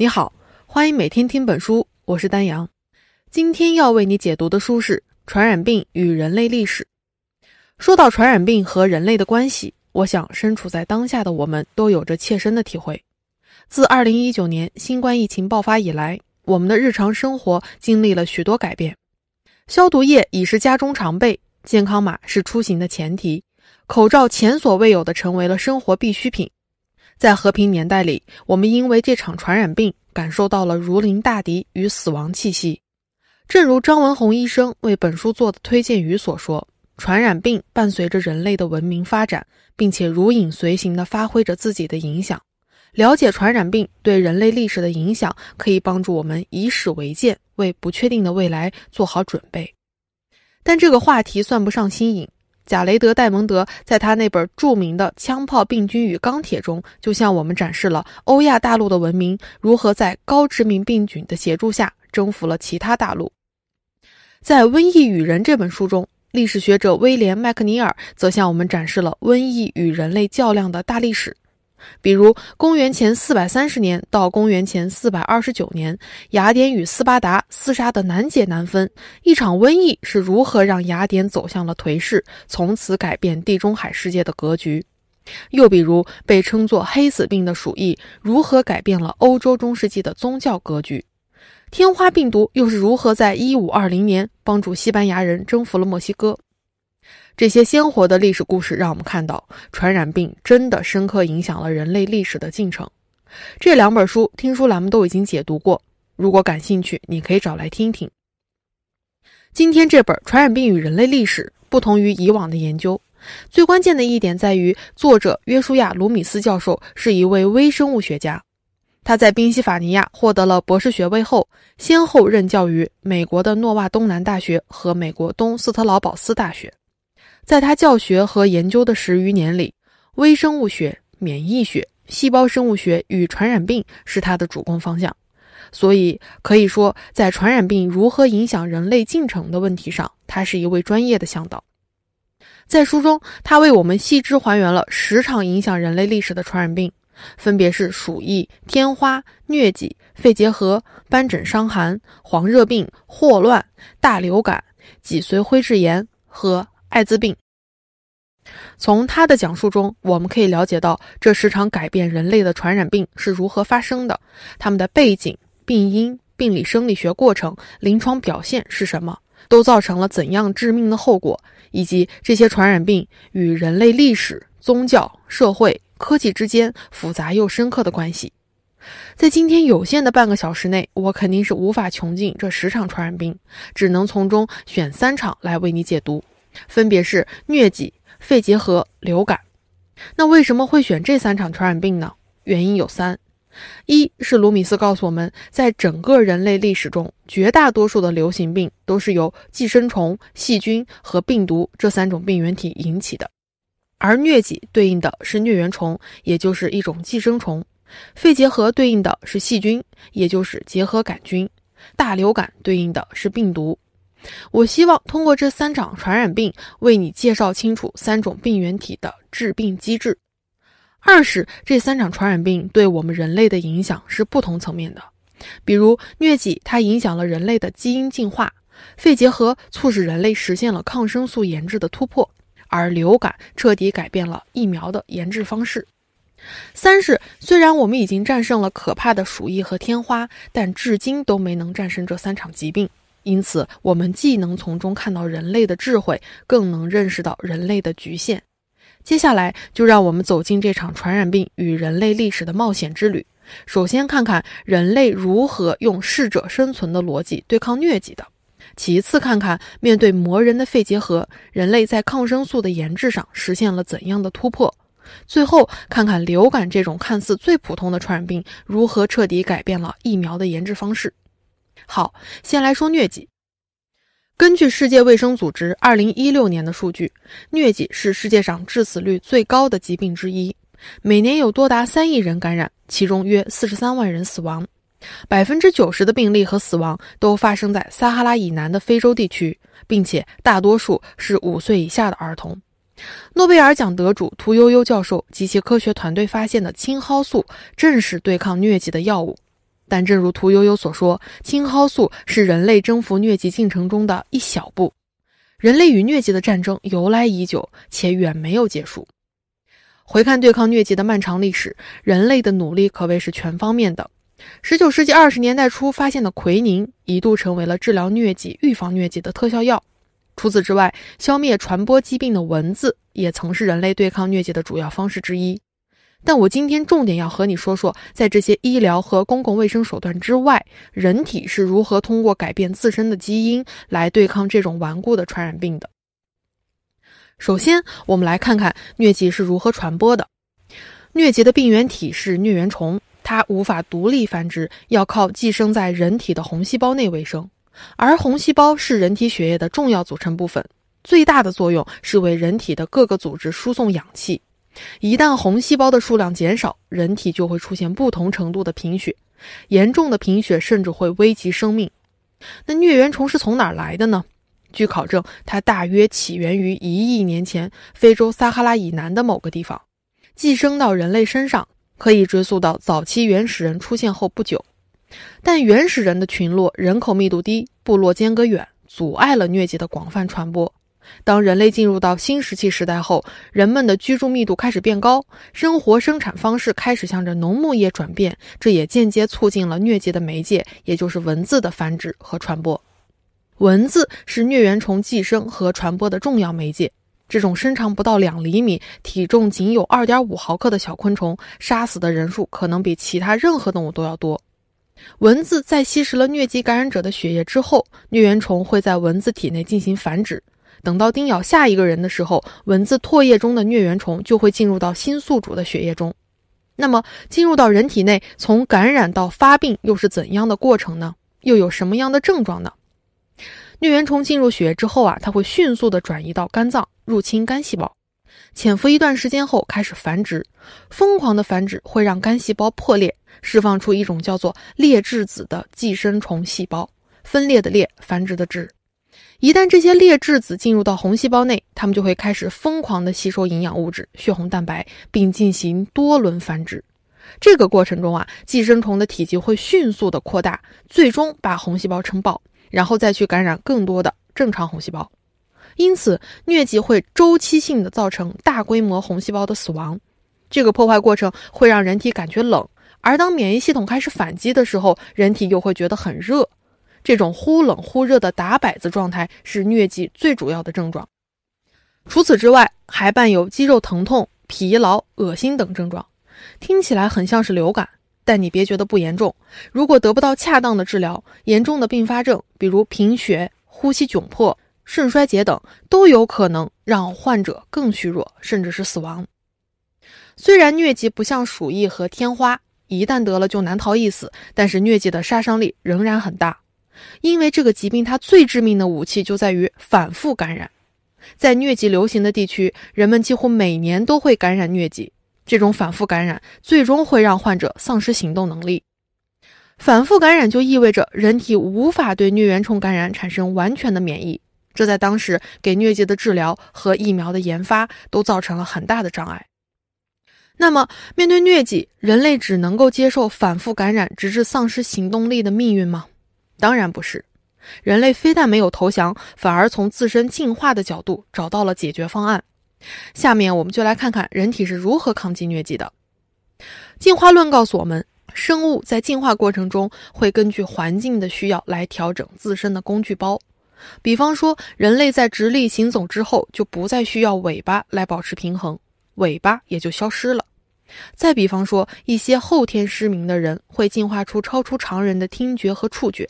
你好，欢迎每天听本书，我是丹阳。今天要为你解读的书是《传染病与人类历史》。说到传染病和人类的关系，我想身处在当下的我们都有着切身的体会。自2019年新冠疫情爆发以来，我们的日常生活经历了许多改变。消毒液已是家中常备，健康码是出行的前提，口罩前所未有的成为了生活必需品。在和平年代里，我们因为这场传染病感受到了如临大敌与死亡气息。正如张文宏医生为本书做的推荐语所说，传染病伴随着人类的文明发展，并且如影随形的发挥着自己的影响。了解传染病对人类历史的影响，可以帮助我们以史为鉴，为不确定的未来做好准备。但这个话题算不上新颖。贾雷德·戴蒙德在他那本著名的《枪炮、病菌与钢铁》中，就向我们展示了欧亚大陆的文明如何在高致命病菌的协助下征服了其他大陆。在《瘟疫与人》这本书中，历史学者威廉·麦克尼尔则向我们展示了瘟疫与人类较量的大历史。比如公元前四百三十年到公元前四百二十九年，雅典与斯巴达厮杀的难解难分。一场瘟疫是如何让雅典走向了颓势，从此改变地中海世界的格局？又比如被称作“黑死病”的鼠疫，如何改变了欧洲中世纪的宗教格局？天花病毒又是如何在一五二零年帮助西班牙人征服了墨西哥？这些鲜活的历史故事让我们看到，传染病真的深刻影响了人类历史的进程。这两本书，听书栏目都已经解读过。如果感兴趣，你可以找来听听。今天这本《传染病与人类历史》不同于以往的研究，最关键的一点在于，作者约书亚·卢米斯教授是一位微生物学家。他在宾夕法尼亚获得了博士学位后，先后任教于美国的诺瓦东南大学和美国东斯特劳堡斯大学。在他教学和研究的十余年里，微生物学、免疫学、细胞生物学与传染病是他的主攻方向，所以可以说，在传染病如何影响人类进程的问题上，他是一位专业的向导。在书中，他为我们细致还原了时常影响人类历史的传染病，分别是鼠疫、天花、疟疾、肺结核、斑疹伤寒、黄热病、霍乱、大流感、脊髓灰质炎和艾滋病。从他的讲述中，我们可以了解到这十场改变人类的传染病是如何发生的，它们的背景、病因、病理、生理学过程、临床表现是什么，都造成了怎样致命的后果，以及这些传染病与人类历史、宗教、社会、科技之间复杂又深刻的关系。在今天有限的半个小时内，我肯定是无法穷尽这十场传染病，只能从中选三场来为你解读，分别是疟疾。肺结核、流感，那为什么会选这三场传染病呢？原因有三：一是卢米斯告诉我们在整个人类历史中，绝大多数的流行病都是由寄生虫、细菌和病毒这三种病原体引起的。而疟疾对应的是疟原虫，也就是一种寄生虫；肺结核对应的是细菌，也就是结核杆菌；大流感对应的是病毒。我希望通过这三场传染病，为你介绍清楚三种病原体的致病机制。二是这三场传染病对我们人类的影响是不同层面的，比如疟疾它影响了人类的基因进化，肺结核促使人类实现了抗生素研制的突破，而流感彻底改变了疫苗的研制方式。三是虽然我们已经战胜了可怕的鼠疫和天花，但至今都没能战胜这三场疾病。因此，我们既能从中看到人类的智慧，更能认识到人类的局限。接下来，就让我们走进这场传染病与人类历史的冒险之旅。首先，看看人类如何用适者生存的逻辑对抗疟疾的；其次，看看面对磨人的肺结核，人类在抗生素的研制上实现了怎样的突破；最后，看看流感这种看似最普通的传染病如何彻底改变了疫苗的研制方式。好，先来说疟疾。根据世界卫生组织2016年的数据，疟疾是世界上致死率最高的疾病之一，每年有多达3亿人感染，其中约43万人死亡。百分之九十的病例和死亡都发生在撒哈拉以南的非洲地区，并且大多数是五岁以下的儿童。诺贝尔奖得主屠呦呦教授及其科学团队发现的青蒿素，正是对抗疟疾的药物。但正如屠呦呦所说，青蒿素是人类征服疟疾进程中的一小步。人类与疟疾的战争由来已久，且远没有结束。回看对抗疟疾的漫长历史，人类的努力可谓是全方面的。19世纪20年代初发现的奎宁，一度成为了治疗疟疾、预防疟疾的特效药。除此之外，消灭传播疾病的蚊子，也曾是人类对抗疟疾的主要方式之一。但我今天重点要和你说说，在这些医疗和公共卫生手段之外，人体是如何通过改变自身的基因来对抗这种顽固的传染病的。首先，我们来看看疟疾是如何传播的。疟疾的病原体是疟原虫，它无法独立繁殖，要靠寄生在人体的红细胞内为生。而红细胞是人体血液的重要组成部分，最大的作用是为人体的各个组织输送氧气。一旦红细胞的数量减少，人体就会出现不同程度的贫血，严重的贫血甚至会危及生命。那疟原虫是从哪儿来的呢？据考证，它大约起源于一亿年前非洲撒哈拉以南的某个地方，寄生到人类身上，可以追溯到早期原始人出现后不久。但原始人的群落人口密度低，部落间隔远，阻碍了疟疾的广泛传播。当人类进入到新石器时代后，人们的居住密度开始变高，生活生产方式开始向着农牧业转变，这也间接促进了疟疾的媒介，也就是蚊子的繁殖和传播。蚊子是疟原虫寄生和传播的重要媒介。这种身长不到两厘米、体重仅有二点五毫克的小昆虫，杀死的人数可能比其他任何动物都要多。蚊子在吸食了疟疾感染者的血液之后，疟原虫会在蚊子体内进行繁殖。等到叮咬下一个人的时候，蚊子唾液中的疟原虫就会进入到新宿主的血液中。那么，进入到人体内，从感染到发病又是怎样的过程呢？又有什么样的症状呢？疟原虫进入血液之后啊，它会迅速的转移到肝脏，入侵肝细胞，潜伏一段时间后开始繁殖。疯狂的繁殖会让肝细胞破裂，释放出一种叫做裂质子的寄生虫细胞。分裂的裂，繁殖的殖。一旦这些裂质子进入到红细胞内，它们就会开始疯狂地吸收营养物质、血红蛋白，并进行多轮繁殖。这个过程中啊，寄生虫的体积会迅速地扩大，最终把红细胞撑爆，然后再去感染更多的正常红细胞。因此，疟疾会周期性地造成大规模红细胞的死亡。这个破坏过程会让人体感觉冷，而当免疫系统开始反击的时候，人体又会觉得很热。这种忽冷忽热的打摆子状态是疟疾最主要的症状，除此之外，还伴有肌肉疼痛、疲劳、恶心等症状。听起来很像是流感，但你别觉得不严重。如果得不到恰当的治疗，严重的并发症，比如贫血、呼吸窘迫、肾衰竭等，都有可能让患者更虚弱，甚至是死亡。虽然疟疾不像鼠疫和天花，一旦得了就难逃一死，但是疟疾的杀伤力仍然很大。因为这个疾病，它最致命的武器就在于反复感染。在疟疾流行的地区，人们几乎每年都会感染疟疾。这种反复感染最终会让患者丧失行动能力。反复感染就意味着人体无法对疟原虫感染产生完全的免疫，这在当时给疟疾的治疗和疫苗的研发都造成了很大的障碍。那么，面对疟疾，人类只能够接受反复感染直至丧失行动力的命运吗？当然不是，人类非但没有投降，反而从自身进化的角度找到了解决方案。下面我们就来看看人体是如何抗击疟疾的。进化论告诉我们，生物在进化过程中会根据环境的需要来调整自身的工具包。比方说，人类在直立行走之后，就不再需要尾巴来保持平衡，尾巴也就消失了。再比方说，一些后天失明的人会进化出超出常人的听觉和触觉。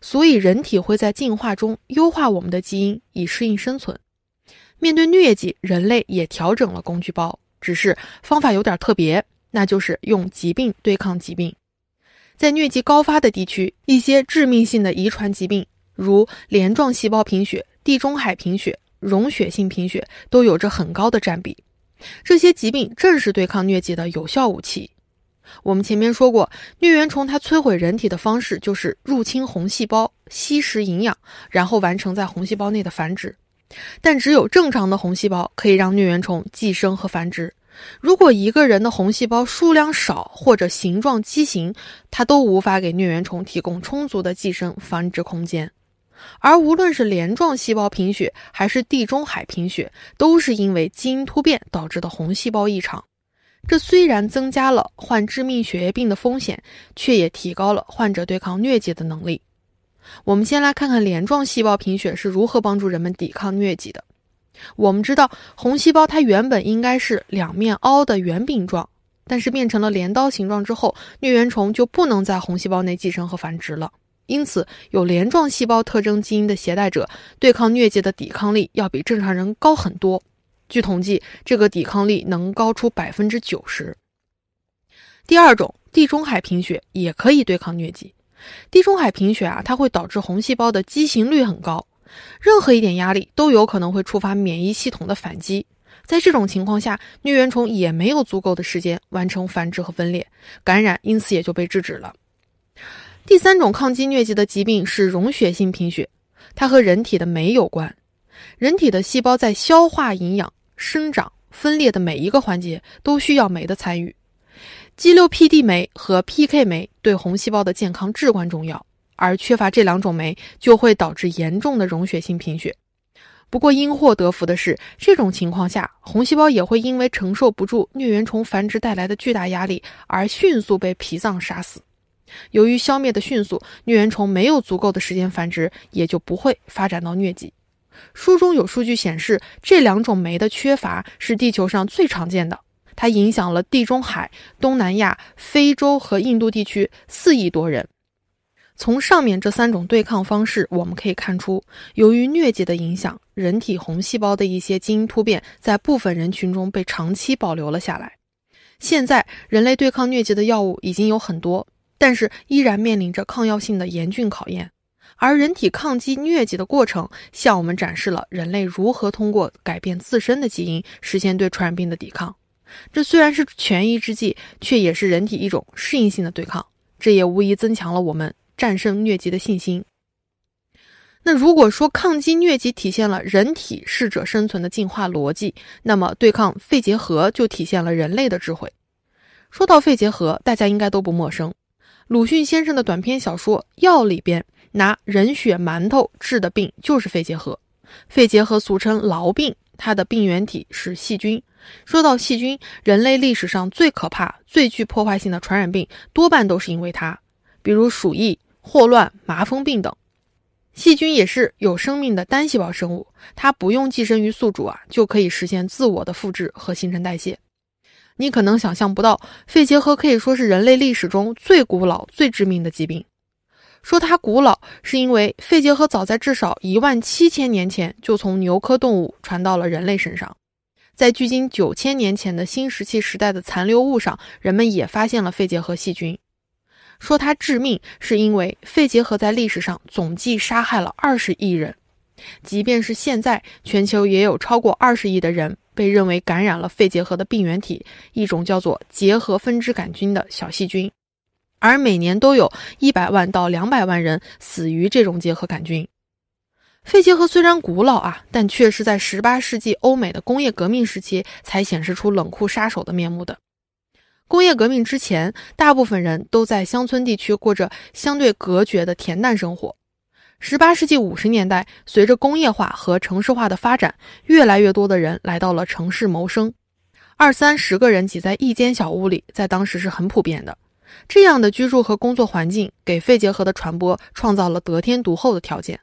所以人体会在进化中优化我们的基因以适应生存。面对疟疾，人类也调整了工具包，只是方法有点特别，那就是用疾病对抗疾病。在疟疾高发的地区，一些致命性的遗传疾病，如镰状细胞贫血、地中海贫血、溶血性贫血，都有着很高的占比。这些疾病正是对抗疟疾的有效武器。我们前面说过，疟原虫它摧毁人体的方式就是入侵红细胞，吸食营养，然后完成在红细胞内的繁殖。但只有正常的红细胞可以让疟原虫寄生和繁殖。如果一个人的红细胞数量少或者形状畸形，它都无法给疟原虫提供充足的寄生繁殖空间。而无论是镰状细胞贫血还是地中海贫血，都是因为基因突变导致的红细胞异常。这虽然增加了患致命血液病的风险，却也提高了患者对抗疟疾的能力。我们先来看看镰状细胞贫血是如何帮助人们抵抗疟疾的。我们知道，红细胞它原本应该是两面凹的圆饼状，但是变成了镰刀形状之后，疟原虫就不能在红细胞内寄生和繁殖了。因此，有镰状细胞特征基因的携带者，对抗疟疾的抵抗力要比正常人高很多。据统计，这个抵抗力能高出百分之九十。第二种，地中海贫血也可以对抗疟疾。地中海贫血啊，它会导致红细胞的畸形率很高，任何一点压力都有可能会触发免疫系统的反击。在这种情况下，疟原虫也没有足够的时间完成繁殖和分裂，感染因此也就被制止了。第三种抗击疟疾的疾病是溶血性贫血，它和人体的酶有关。人体的细胞在消化营养。生长分裂的每一个环节都需要酶的参与，G6PD 酶和 PK 酶对红细胞的健康至关重要，而缺乏这两种酶就会导致严重的溶血性贫血。不过因祸得福的是，这种情况下红细胞也会因为承受不住疟原虫繁殖带来的巨大压力而迅速被脾脏杀死。由于消灭的迅速，疟原虫没有足够的时间繁殖，也就不会发展到疟疾。书中有数据显示，这两种酶的缺乏是地球上最常见的，它影响了地中海、东南亚、非洲和印度地区四亿多人。从上面这三种对抗方式，我们可以看出，由于疟疾的影响，人体红细胞的一些基因突变在部分人群中被长期保留了下来。现在，人类对抗疟疾的药物已经有很多，但是依然面临着抗药性的严峻考验。而人体抗击疟疾的过程，向我们展示了人类如何通过改变自身的基因，实现对传染病的抵抗。这虽然是权宜之计，却也是人体一种适应性的对抗。这也无疑增强了我们战胜疟疾的信心。那如果说抗击疟疾体现了人体适者生存的进化逻辑，那么对抗肺结核就体现了人类的智慧。说到肺结核，大家应该都不陌生。鲁迅先生的短篇小说《药》里边。拿人血馒头治的病就是肺结核，肺结核俗称痨病，它的病原体是细菌。说到细菌，人类历史上最可怕、最具破坏性的传染病多半都是因为它，比如鼠疫、霍乱、麻风病等。细菌也是有生命的单细胞生物，它不用寄生于宿主啊，就可以实现自我的复制和新陈代谢。你可能想象不到，肺结核可以说是人类历史中最古老、最致命的疾病。说它古老，是因为肺结核早在至少一万七千年前就从牛科动物传到了人类身上，在距今九千年前的新石器时代的残留物上，人们也发现了肺结核细菌。说它致命，是因为肺结核在历史上总计杀害了二十亿人，即便是现在，全球也有超过二十亿的人被认为感染了肺结核的病原体，一种叫做结核分支杆菌的小细菌。而每年都有一百万到两百万人死于这种结核杆菌。肺结核虽然古老啊，但却是在十八世纪欧美的工业革命时期才显示出冷酷杀手的面目的。工业革命之前，大部分人都在乡村地区过着相对隔绝的恬淡生活。十八世纪五十年代，随着工业化和城市化的发展，越来越多的人来到了城市谋生。二三十个人挤在一间小屋里，在当时是很普遍的。这样的居住和工作环境给肺结核的传播创造了得天独厚的条件。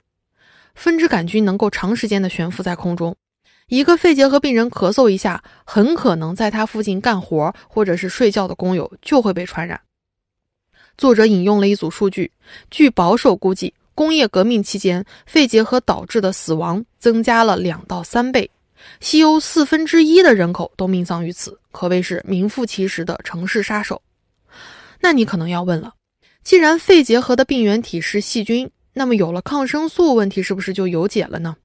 分支杆菌能够长时间的悬浮在空中，一个肺结核病人咳嗽一下，很可能在他附近干活或者是睡觉的工友就会被传染。作者引用了一组数据，据保守估计，工业革命期间肺结核导致的死亡增加了两到三倍，西欧四分之一的人口都命丧于此，可谓是名副其实的城市杀手。那你可能要问了，既然肺结核的病原体是细菌，那么有了抗生素，问题是不是就有解了呢？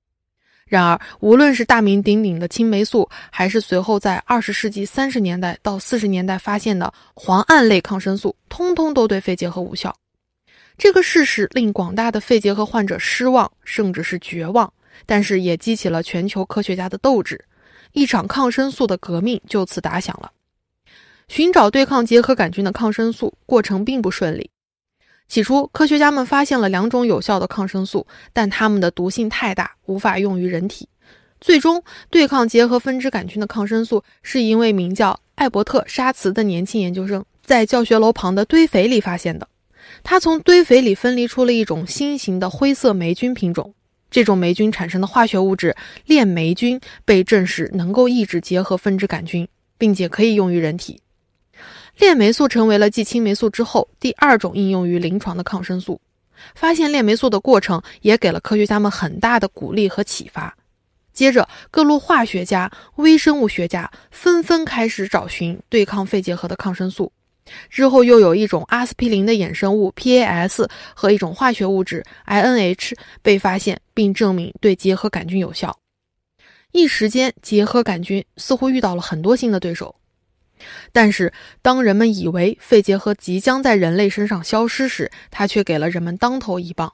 然而，无论是大名鼎鼎的青霉素，还是随后在二十世纪三十年代到四十年代发现的磺胺类抗生素，通通都对肺结核无效。这个事实令广大的肺结核患者失望，甚至是绝望，但是也激起了全球科学家的斗志，一场抗生素的革命就此打响了。寻找对抗结核杆菌的抗生素过程并不顺利。起初，科学家们发现了两种有效的抗生素，但它们的毒性太大，无法用于人体。最终，对抗结核分支杆菌的抗生素是因为名叫艾伯特·沙茨的年轻研究生在教学楼旁的堆肥里发现的。他从堆肥里分离出了一种新型的灰色霉菌品种，这种霉菌产生的化学物质链霉菌被证实能够抑制结核分支杆菌，并且可以用于人体。链霉素成为了继青霉素之后第二种应用于临床的抗生素。发现链霉素的过程也给了科学家们很大的鼓励和启发。接着，各路化学家、微生物学家纷纷开始找寻对抗肺结核的抗生素。之后，又有一种阿司匹林的衍生物 PAS 和一种化学物质 INH 被发现，并证明对结核杆菌有效。一时间，结核杆菌似乎遇到了很多新的对手。但是，当人们以为肺结核即将在人类身上消失时，它却给了人们当头一棒。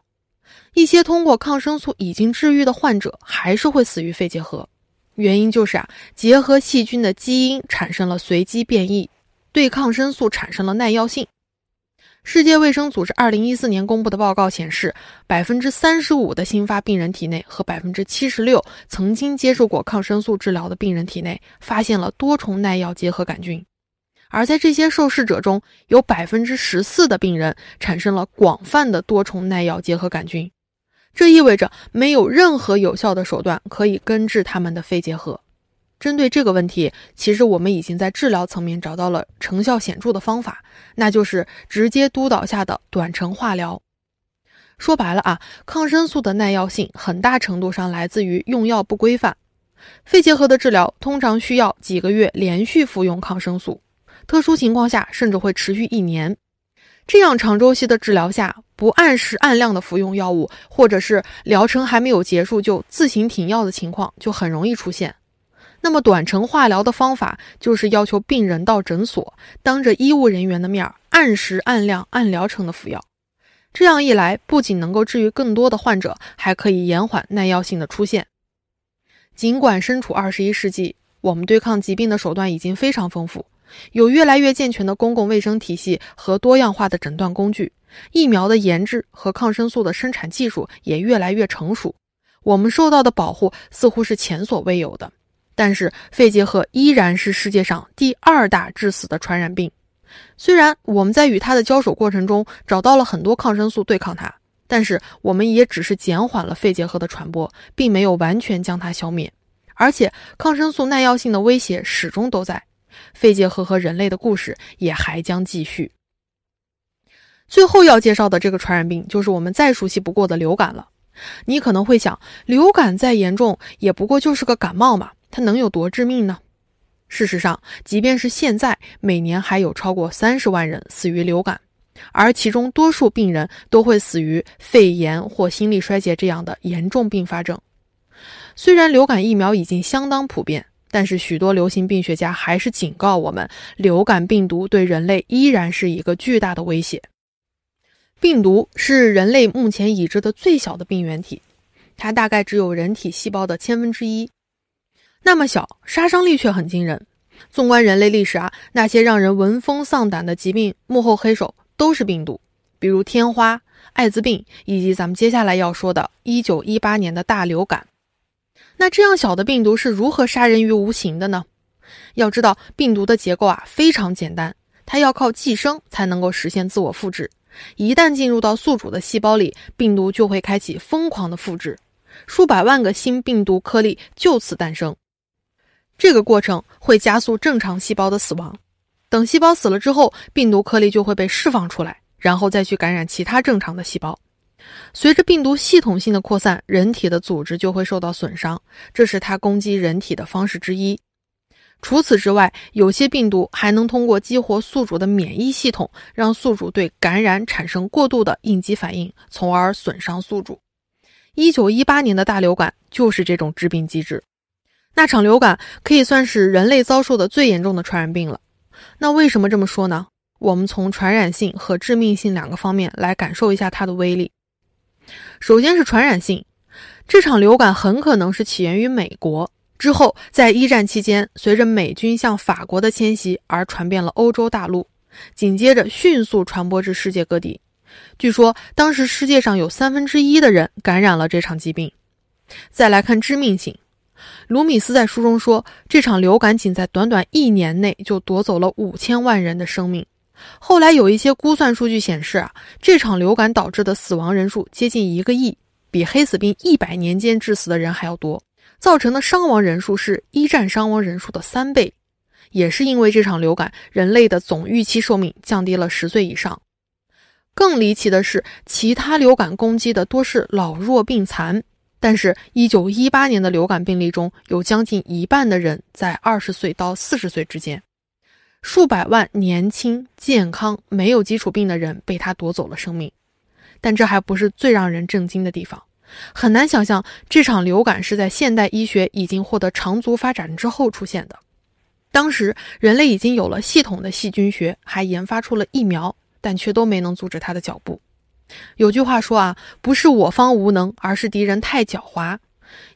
一些通过抗生素已经治愈的患者，还是会死于肺结核。原因就是啊，结核细菌的基因产生了随机变异，对抗生素产生了耐药性。世界卫生组织二零一四年公布的报告显示，百分之三十五的新发病人体内和百分之七十六曾经接受过抗生素治疗的病人体内发现了多重耐药结核杆菌，而在这些受试者中，有百分之十四的病人产生了广泛的多重耐药结核杆菌，这意味着没有任何有效的手段可以根治他们的肺结核。针对这个问题，其实我们已经在治疗层面找到了成效显著的方法，那就是直接督导下的短程化疗。说白了啊，抗生素的耐药性很大程度上来自于用药不规范。肺结核的治疗通常需要几个月连续服用抗生素，特殊情况下甚至会持续一年。这样长周期的治疗下，不按时按量的服用药物，或者是疗程还没有结束就自行停药的情况，就很容易出现。那么，短程化疗的方法就是要求病人到诊所，当着医务人员的面儿，按时、按量、按疗程的服药。这样一来，不仅能够治愈更多的患者，还可以延缓耐药性的出现。尽管身处二十一世纪，我们对抗疾病的手段已经非常丰富，有越来越健全的公共卫生体系和多样化的诊断工具，疫苗的研制和抗生素的生产技术也越来越成熟，我们受到的保护似乎是前所未有的。但是肺结核依然是世界上第二大致死的传染病。虽然我们在与它的交手过程中找到了很多抗生素对抗它，但是我们也只是减缓了肺结核的传播，并没有完全将它消灭。而且抗生素耐药性的威胁始终都在，肺结核和人类的故事也还将继续。最后要介绍的这个传染病就是我们再熟悉不过的流感了。你可能会想，流感再严重也不过就是个感冒嘛。它能有多致命呢？事实上，即便是现在，每年还有超过三十万人死于流感，而其中多数病人都会死于肺炎或心力衰竭这样的严重并发症。虽然流感疫苗已经相当普遍，但是许多流行病学家还是警告我们，流感病毒对人类依然是一个巨大的威胁。病毒是人类目前已知的最小的病原体，它大概只有人体细胞的千分之一。那么小，杀伤力却很惊人。纵观人类历史啊，那些让人闻风丧胆的疾病幕后黑手都是病毒，比如天花、艾滋病以及咱们接下来要说的1918年的大流感。那这样小的病毒是如何杀人于无形的呢？要知道，病毒的结构啊非常简单，它要靠寄生才能够实现自我复制。一旦进入到宿主的细胞里，病毒就会开启疯狂的复制，数百万个新病毒颗粒就此诞生。这个过程会加速正常细胞的死亡，等细胞死了之后，病毒颗粒就会被释放出来，然后再去感染其他正常的细胞。随着病毒系统性的扩散，人体的组织就会受到损伤，这是它攻击人体的方式之一。除此之外，有些病毒还能通过激活宿主的免疫系统，让宿主对感染产生过度的应激反应，从而损伤宿主。一九一八年的大流感就是这种致病机制。那场流感可以算是人类遭受的最严重的传染病了。那为什么这么说呢？我们从传染性和致命性两个方面来感受一下它的威力。首先是传染性，这场流感很可能是起源于美国，之后在一战期间，随着美军向法国的迁徙而传遍了欧洲大陆，紧接着迅速传播至世界各地。据说当时世界上有三分之一的人感染了这场疾病。再来看致命性。卢米斯在书中说，这场流感仅在短短一年内就夺走了五千万人的生命。后来有一些估算数据显示，啊，这场流感导致的死亡人数接近一个亿，比黑死病一百年间致死的人还要多，造成的伤亡人数是一战伤亡人数的三倍。也是因为这场流感，人类的总预期寿命降低了十岁以上。更离奇的是，其他流感攻击的多是老弱病残。但是，一九一八年的流感病例中有将近一半的人在二十岁到四十岁之间，数百万年轻、健康、没有基础病的人被他夺走了生命。但这还不是最让人震惊的地方。很难想象这场流感是在现代医学已经获得长足发展之后出现的。当时，人类已经有了系统的细菌学，还研发出了疫苗，但却都没能阻止他的脚步。有句话说啊，不是我方无能，而是敌人太狡猾。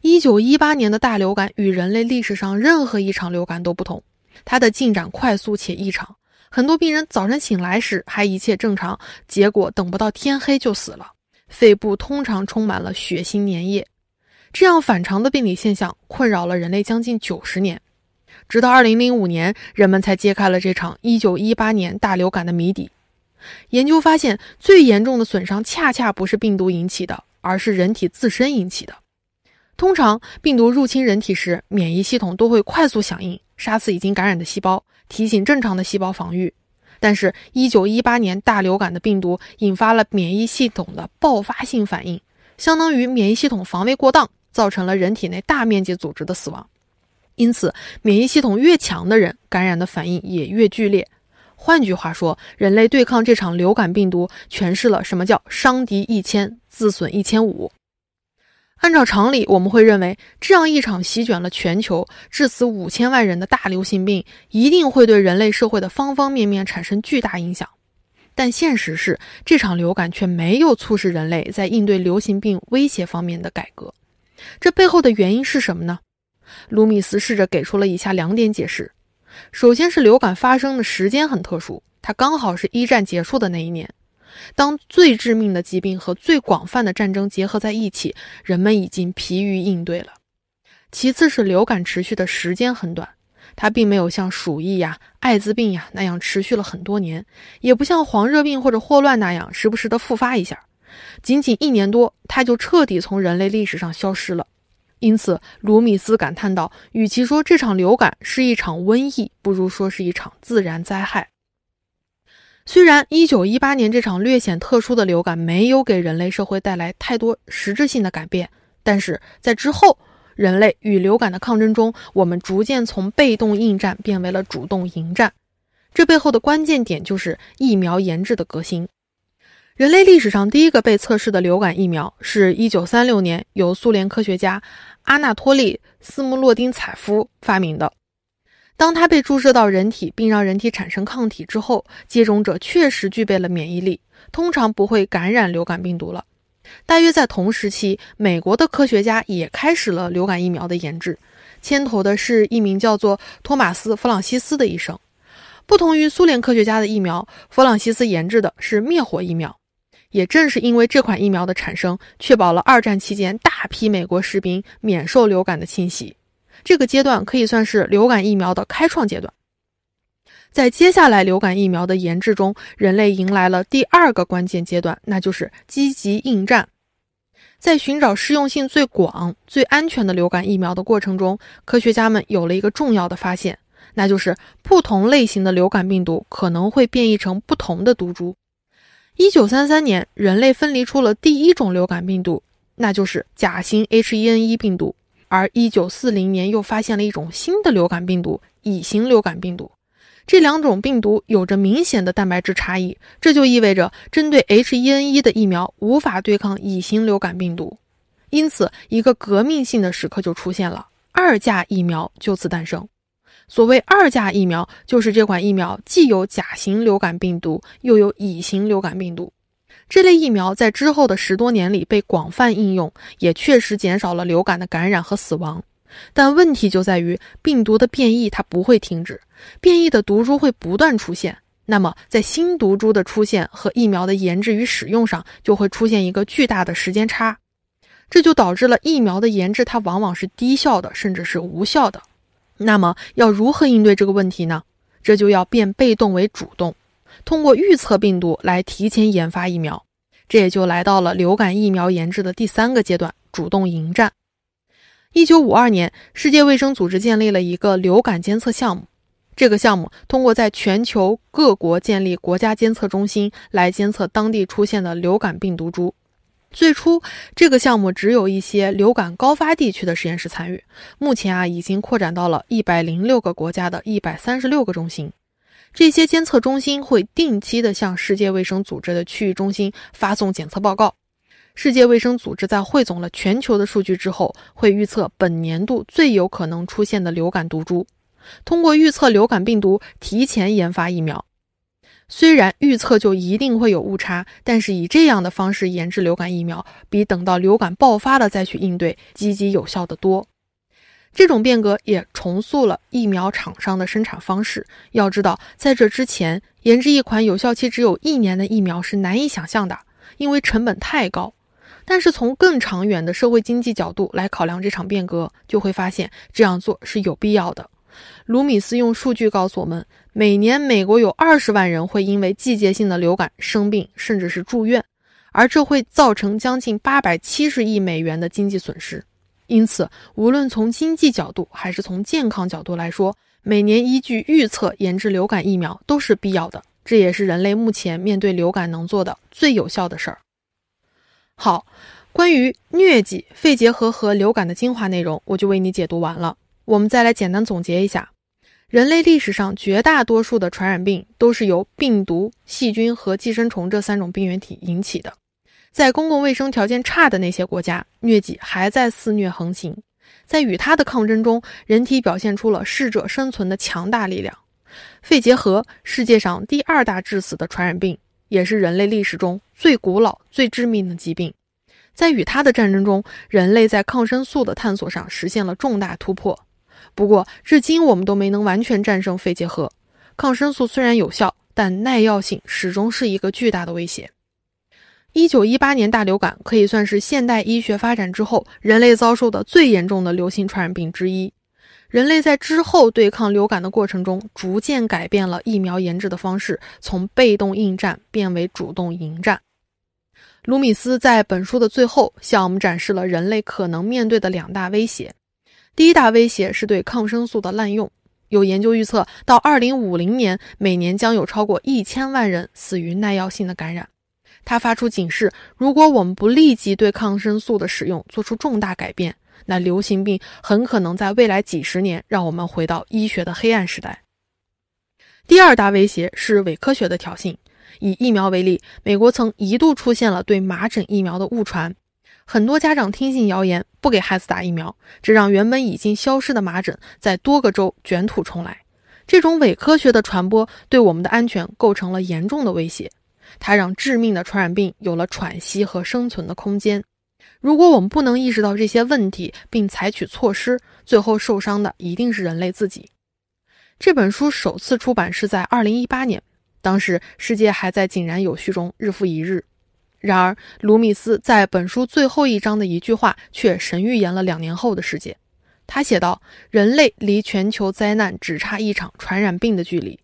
一九一八年的大流感与人类历史上任何一场流感都不同，它的进展快速且异常。很多病人早晨醒来时还一切正常，结果等不到天黑就死了，肺部通常充满了血腥粘液。这样反常的病理现象困扰了人类将近九十年，直到二零零五年，人们才揭开了这场一九一八年大流感的谜底。研究发现，最严重的损伤恰恰不是病毒引起的，而是人体自身引起的。通常，病毒入侵人体时，免疫系统都会快速响应，杀死已经感染的细胞，提醒正常的细胞防御。但是，1918年大流感的病毒引发了免疫系统的爆发性反应，相当于免疫系统防卫过当，造成了人体内大面积组织的死亡。因此，免疫系统越强的人，感染的反应也越剧烈。换句话说，人类对抗这场流感病毒诠释了什么叫“伤敌一千，自损一千五”。按照常理，我们会认为这样一场席卷了全球、致死五千万人的大流行病，一定会对人类社会的方方面面产生巨大影响。但现实是，这场流感却没有促使人类在应对流行病威胁方面的改革。这背后的原因是什么呢？卢米斯试着给出了以下两点解释。首先是流感发生的时间很特殊，它刚好是一战结束的那一年。当最致命的疾病和最广泛的战争结合在一起，人们已经疲于应对了。其次是流感持续的时间很短，它并没有像鼠疫呀、艾滋病呀那样持续了很多年，也不像黄热病或者霍乱那样时不时的复发一下。仅仅一年多，它就彻底从人类历史上消失了。因此，卢米斯感叹道：“与其说这场流感是一场瘟疫，不如说是一场自然灾害。”虽然1918年这场略显特殊的流感没有给人类社会带来太多实质性的改变，但是在之后人类与流感的抗争中，我们逐渐从被动应战变为了主动迎战。这背后的关键点就是疫苗研制的革新。人类历史上第一个被测试的流感疫苗是1936年由苏联科学家阿纳托利·斯穆洛丁采夫发明的。当他被注射到人体并让人体产生抗体之后，接种者确实具备了免疫力，通常不会感染流感病毒了。大约在同时期，美国的科学家也开始了流感疫苗的研制，牵头的是一名叫做托马斯·弗朗西斯的医生。不同于苏联科学家的疫苗，弗朗西斯研制的是灭活疫苗。也正是因为这款疫苗的产生，确保了二战期间大批美国士兵免受流感的侵袭。这个阶段可以算是流感疫苗的开创阶段。在接下来流感疫苗的研制中，人类迎来了第二个关键阶段，那就是积极应战。在寻找适用性最广、最安全的流感疫苗的过程中，科学家们有了一个重要的发现，那就是不同类型的流感病毒可能会变异成不同的毒株。一九三三年，人类分离出了第一种流感病毒，那就是甲型 H1N1 病毒。而一九四零年又发现了一种新的流感病毒——乙型流感病毒。这两种病毒有着明显的蛋白质差异，这就意味着针对 H1N1 的疫苗无法对抗乙型流感病毒。因此，一个革命性的时刻就出现了：二价疫苗就此诞生。所谓二价疫苗，就是这款疫苗既有甲型流感病毒，又有乙型流感病毒。这类疫苗在之后的十多年里被广泛应用，也确实减少了流感的感染和死亡。但问题就在于病毒的变异，它不会停止，变异的毒株会不断出现。那么，在新毒株的出现和疫苗的研制与使用上，就会出现一个巨大的时间差。这就导致了疫苗的研制，它往往是低效的，甚至是无效的。那么要如何应对这个问题呢？这就要变被动为主动，通过预测病毒来提前研发疫苗，这也就来到了流感疫苗研制的第三个阶段——主动迎战。一九五二年，世界卫生组织建立了一个流感监测项目，这个项目通过在全球各国建立国家监测中心，来监测当地出现的流感病毒株。最初，这个项目只有一些流感高发地区的实验室参与。目前啊，已经扩展到了一百零六个国家的一百三十六个中心。这些监测中心会定期的向世界卫生组织的区域中心发送检测报告。世界卫生组织在汇总了全球的数据之后，会预测本年度最有可能出现的流感毒株，通过预测流感病毒，提前研发疫苗。虽然预测就一定会有误差，但是以这样的方式研制流感疫苗，比等到流感爆发了再去应对，积极有效的多。这种变革也重塑了疫苗厂商的生产方式。要知道，在这之前，研制一款有效期只有一年的疫苗是难以想象的，因为成本太高。但是从更长远的社会经济角度来考量这场变革，就会发现这样做是有必要的。卢米斯用数据告诉我们，每年美国有二十万人会因为季节性的流感生病，甚至是住院，而这会造成将近八百七十亿美元的经济损失。因此，无论从经济角度还是从健康角度来说，每年依据预测研制流感疫苗都是必要的。这也是人类目前面对流感能做的最有效的事儿。好，关于疟疾、肺结核和流感的精华内容，我就为你解读完了。我们再来简单总结一下，人类历史上绝大多数的传染病都是由病毒、细菌和寄生虫这三种病原体引起的。在公共卫生条件差的那些国家，疟疾还在肆虐横行。在与它的抗争中，人体表现出了适者生存的强大力量。肺结核，世界上第二大致死的传染病，也是人类历史中最古老、最致命的疾病。在与它的战争中，人类在抗生素的探索上实现了重大突破。不过，至今我们都没能完全战胜肺结核。抗生素虽然有效，但耐药性始终是一个巨大的威胁。一九一八年大流感可以算是现代医学发展之后人类遭受的最严重的流行传染病之一。人类在之后对抗流感的过程中，逐渐改变了疫苗研制的方式，从被动应战变为主动迎战。卢米斯在本书的最后向我们展示了人类可能面对的两大威胁。第一大威胁是对抗生素的滥用，有研究预测到二零五零年，每年将有超过一千万人死于耐药性的感染。他发出警示：如果我们不立即对抗生素的使用做出重大改变，那流行病很可能在未来几十年让我们回到医学的黑暗时代。第二大威胁是伪科学的挑衅。以疫苗为例，美国曾一度出现了对麻疹疫苗的误传。很多家长听信谣言，不给孩子打疫苗，这让原本已经消失的麻疹在多个州卷土重来。这种伪科学的传播对我们的安全构成了严重的威胁，它让致命的传染病有了喘息和生存的空间。如果我们不能意识到这些问题并采取措施，最后受伤的一定是人类自己。这本书首次出版是在2018年，当时世界还在井然有序中，日复一日。然而，卢米斯在本书最后一章的一句话却神预言了两年后的世界。他写道：“人类离全球灾难只差一场传染病的距离。”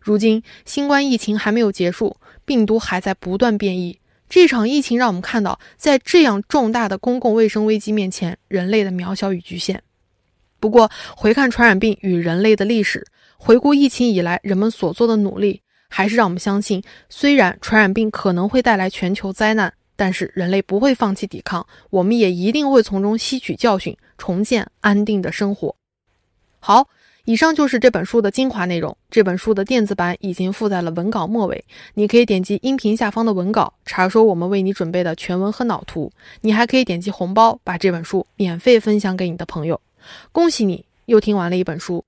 如今，新冠疫情还没有结束，病毒还在不断变异。这场疫情让我们看到，在这样重大的公共卫生危机面前，人类的渺小与局限。不过，回看传染病与人类的历史，回顾疫情以来人们所做的努力。还是让我们相信，虽然传染病可能会带来全球灾难，但是人类不会放弃抵抗，我们也一定会从中吸取教训，重建安定的生活。好，以上就是这本书的精华内容。这本书的电子版已经附在了文稿末尾，你可以点击音频下方的文稿，查收我们为你准备的全文和脑图。你还可以点击红包，把这本书免费分享给你的朋友。恭喜你又听完了一本书。